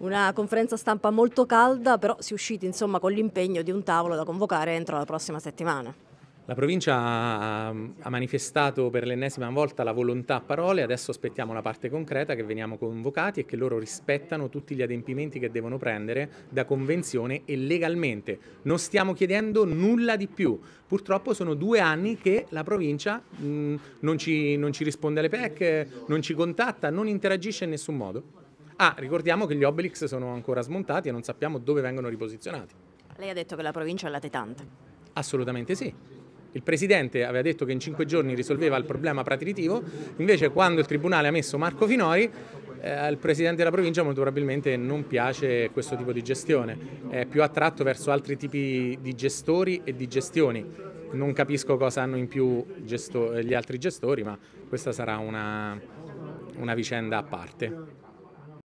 Una conferenza stampa molto calda, però si è usciti insomma, con l'impegno di un tavolo da convocare entro la prossima settimana. La provincia ha, manifestato per l'ennesima volta la volontà a parole, adesso aspettiamo la parte concreta che veniamo convocati e che loro rispettano tutti gli adempimenti che devono prendere da convenzione e legalmente. Non stiamo chiedendo nulla di più. Purtroppo sono due anni che la provincia mm, non, ci, non ci risponde alle PEC, non ci contatta, non interagisce in nessun modo. Ah, ricordiamo che gli Obelix sono ancora smontati e non sappiamo dove vengono riposizionati. Lei ha detto che la provincia è latitante. Assolutamente sì. Il presidente aveva detto che in cinque giorni risolveva il problema pratiritivo, invece quando il tribunale ha messo Marco Finori, eh, presidente della provincia molto probabilmente non piace questo tipo di gestione, è più attratto verso altri tipi di gestori e di gestioni. Non capisco cosa hanno in più gesto- gli altri gestori, ma questa sarà una, una vicenda a parte.